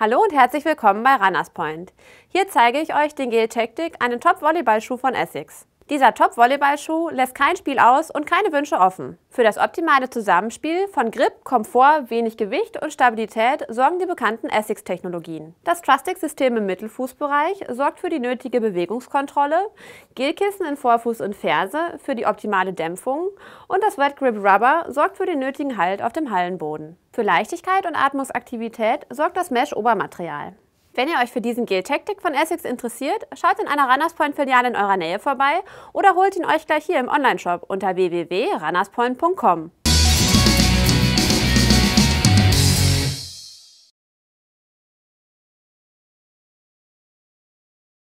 Hallo und herzlich willkommen bei Runners Point. Hier zeige ich euch den Geotechnic, einen Top-Volleyballschuh von Essex. Dieser Top-Volleyballschuh lässt kein Spiel aus und keine Wünsche offen. Für das optimale Zusammenspiel von Grip, Komfort, wenig Gewicht und Stabilität sorgen die bekannten Essex-Technologien. Das Trustix-System im Mittelfußbereich sorgt für die nötige Bewegungskontrolle, Gelkissen in Vorfuß und Ferse für die optimale Dämpfung und das Wet Grip Rubber sorgt für den nötigen Halt auf dem Hallenboden. Für Leichtigkeit und Atmungsaktivität sorgt das Mesh-Obermaterial. Wenn ihr euch für diesen gel tech von Essex interessiert, schaut in einer Runners Point Filiale in eurer Nähe vorbei oder holt ihn euch gleich hier im Onlineshop unter www.runnerspoint.com.